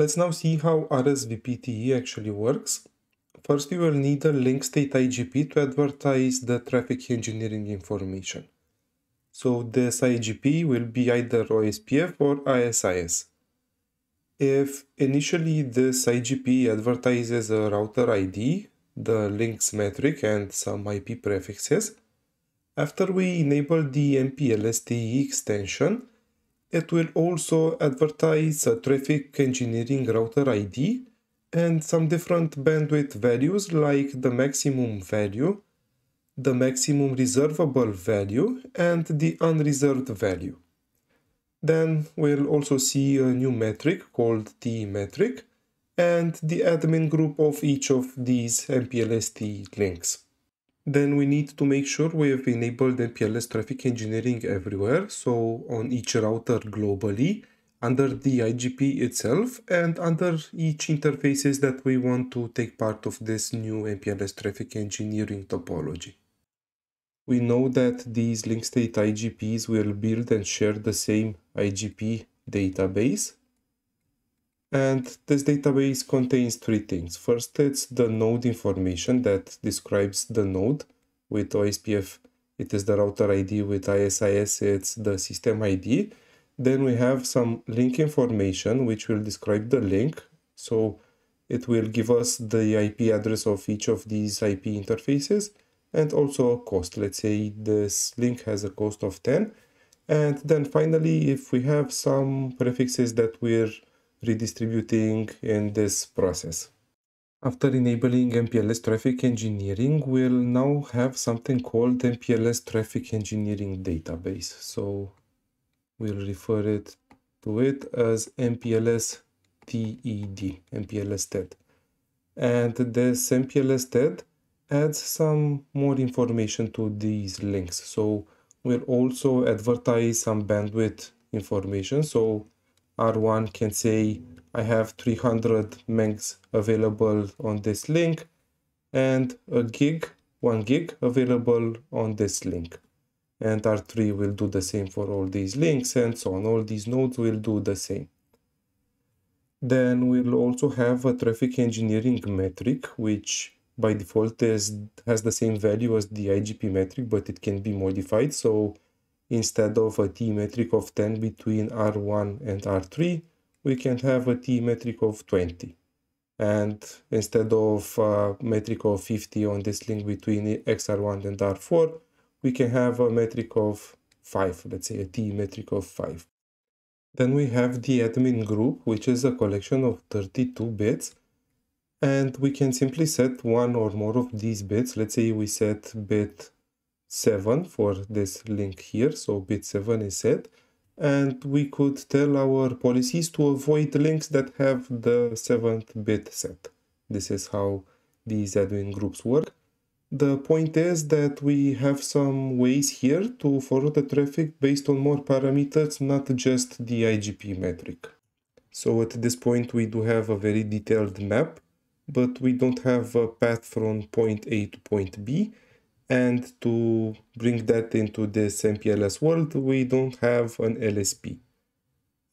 Let's now see how RSVPTE actually works. First, you will need a link state IGP to advertise the traffic engineering information. So this IGP will be either OSPF or ISIS. If initially this IGP advertises a router ID, the links metric and some IP prefixes, after we enable the MPLSTE extension, it will also advertise a traffic engineering router ID and some different bandwidth values like the maximum value, the maximum reservable value, and the unreserved value. Then we'll also see a new metric called the metric and the admin group of each of these MPLST links. Then we need to make sure we have enabled MPLS traffic engineering everywhere, so on each router globally, under the IGP itself, and under each interfaces that we want to take part of this new MPLS traffic engineering topology. We know that these link state IGPs will build and share the same IGP database, and this database contains three things. First, it's the node information that describes the node. With OSPF, it is the router ID. With ISIS, it's the system ID. Then we have some link information, which will describe the link. So it will give us the IP address of each of these IP interfaces and also a cost. Let's say this link has a cost of 10. And then finally, if we have some prefixes that we're redistributing in this process. After enabling MPLS traffic engineering, we'll now have something called MPLS traffic engineering database. So we'll refer it to it as MPLS TED, MPLS TED. And this MPLS TED adds some more information to these links. So we'll also advertise some bandwidth information. So R1 can say I have 300 megs available on this link and a gig, one gig available on this link. And R3 will do the same for all these links and so on. All these nodes will do the same. Then we'll also have a traffic engineering metric, which by default is, has the same value as the IGP metric, but it can be modified. So Instead of a t metric of 10 between R1 and R3, we can have a t metric of 20. And instead of a metric of 50 on this link between XR1 and R4, we can have a metric of 5, let's say a t metric of 5. Then we have the admin group, which is a collection of 32 bits. And we can simply set one or more of these bits. Let's say we set bit 7 for this link here. So bit 7 is set. And we could tell our policies to avoid links that have the 7th bit set. This is how these admin groups work. The point is that we have some ways here to forward the traffic based on more parameters, not just the IGP metric. So at this point we do have a very detailed map, but we don't have a path from point A to point B and to bring that into this MPLS world, we don't have an LSP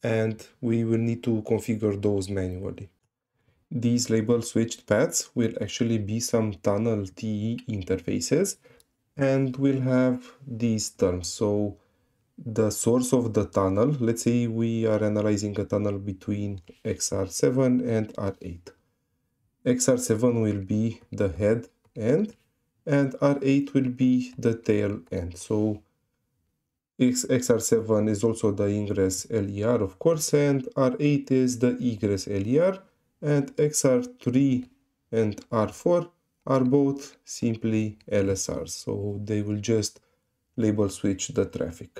and we will need to configure those manually. These label switched paths will actually be some tunnel TE interfaces and we'll have these terms. So the source of the tunnel, let's say we are analyzing a tunnel between XR7 and R8. XR7 will be the head end and R8 will be the tail end. So XR7 is also the ingress LER, of course, and R8 is the egress LER, and XR3 and R4 are both simply LSRs, so they will just label switch the traffic.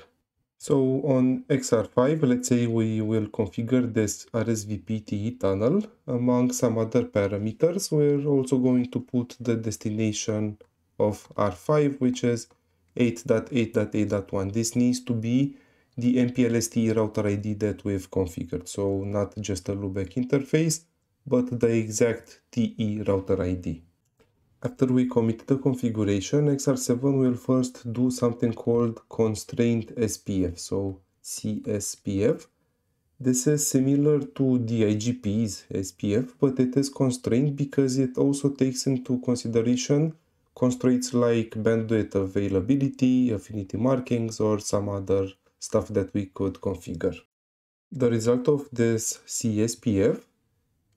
So on XR5, let's say we will configure this RSVPTE tunnel. Among some other parameters, we're also going to put the destination of R5, which is 8.8.8.1. This needs to be the MPLST router ID that we've configured. So not just a loopback interface, but the exact TE router ID. After we commit the configuration, XR7 will first do something called constrained SPF, so CSPF. This is similar to the IGP's SPF, but it is constrained because it also takes into consideration Constraints like bandwidth availability, affinity markings, or some other stuff that we could configure. The result of this CSPF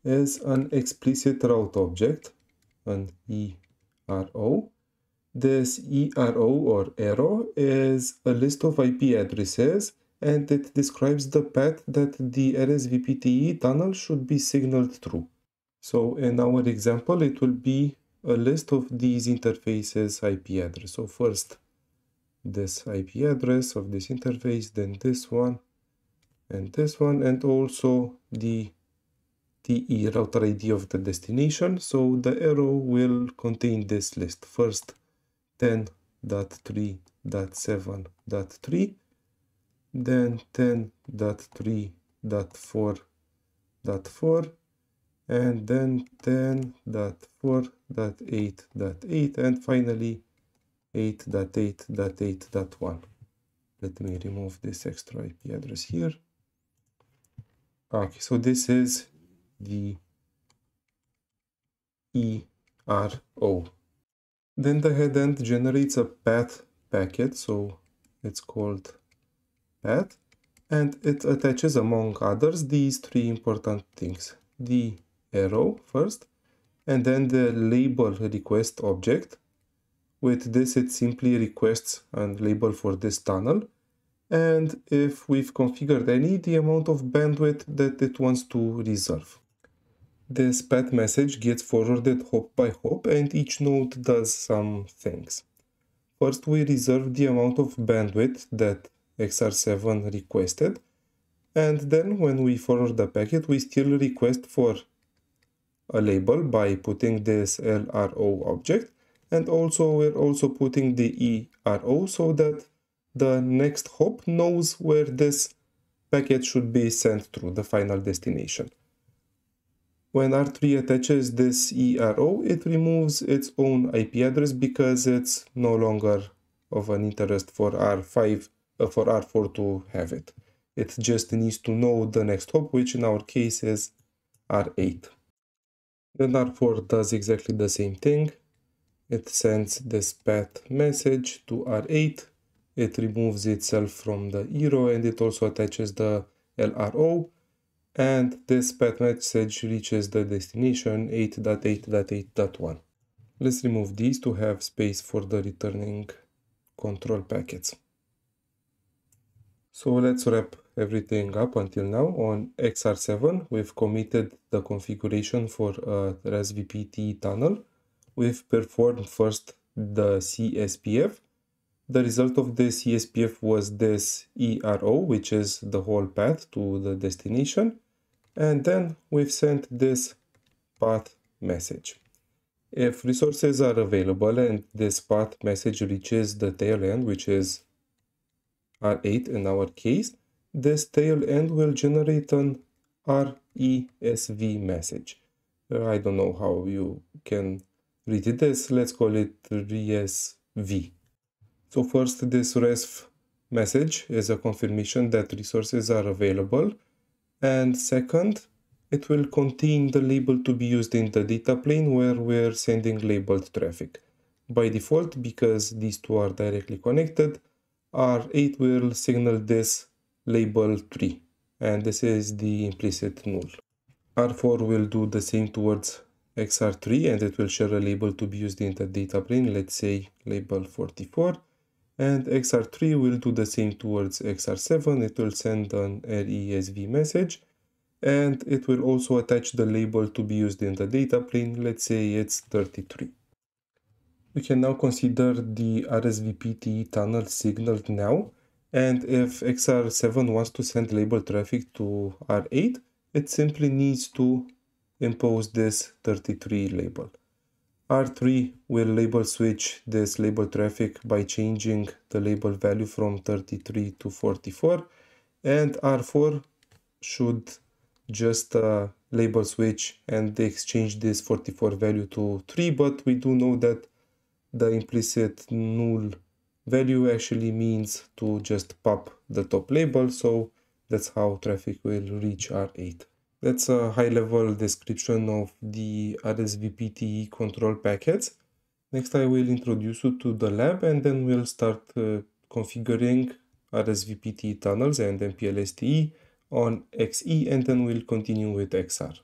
is an explicit route object, an ERO. This ERO or arrow is a list of IP addresses and it describes the path that the RSVPTE tunnel should be signaled through. So in our example, it will be a list of these interfaces IP address. So first this IP address of this interface, then this one and this one and also the TE router ID of the destination. So the arrow will contain this list. First 10.3.7.3 then 10.3.4.4 and then 10.4.8.8 and finally 8.8.8.1 let me remove this extra IP address here okay so this is the ERO then the head end generates a path packet so it's called path and it attaches among others these three important things the arrow first and then the label request object. With this it simply requests a label for this tunnel and if we've configured any the amount of bandwidth that it wants to reserve. This path message gets forwarded hop by hop and each node does some things. First we reserve the amount of bandwidth that XR7 requested and then when we forward the packet we still request for a label by putting this LRO object and also we're also putting the ERO so that the next hop knows where this packet should be sent to the final destination. When R3 attaches this ERO, it removes its own IP address because it's no longer of an interest for R5 uh, for R4 to have it. It just needs to know the next hop, which in our case is R8. The r 4 does exactly the same thing. It sends this path message to R8. It removes itself from the hero and it also attaches the LRO. And this path message reaches the destination 8.8.8.1. Let's remove these to have space for the returning control packets. So let's wrap everything up until now. On XR7, we've committed the configuration for a uh, RASVPT tunnel. We've performed first the CSPF. The result of the CSPF was this ERO, which is the whole path to the destination. And then we've sent this path message. If resources are available and this path message reaches the tail end, which is R8 in our case, this tail end will generate an RESV message. I don't know how you can read this. let's call it RESV. So first this resv message is a confirmation that resources are available. And second, it will contain the label to be used in the data plane where we're sending labeled traffic. By default, because these two are directly connected, R8 will signal this label 3 and this is the implicit null. R4 will do the same towards XR3 and it will share a label to be used in the data plane, let's say label 44. And XR3 will do the same towards XR7, it will send an RESV message and it will also attach the label to be used in the data plane, let's say it's 33. We can now consider the RSVPTE tunnel signaled now and if XR7 wants to send label traffic to R8, it simply needs to impose this 33 label. R3 will label switch this label traffic by changing the label value from 33 to 44 and R4 should just uh, label switch and exchange this 44 value to 3 but we do know that the implicit null value actually means to just pop the top label so that's how traffic will reach R8. That's a high level description of the RSVPTE control packets. Next I will introduce you to the lab and then we'll start uh, configuring RSVPTE tunnels and MPLSTE on XE and then we'll continue with XR.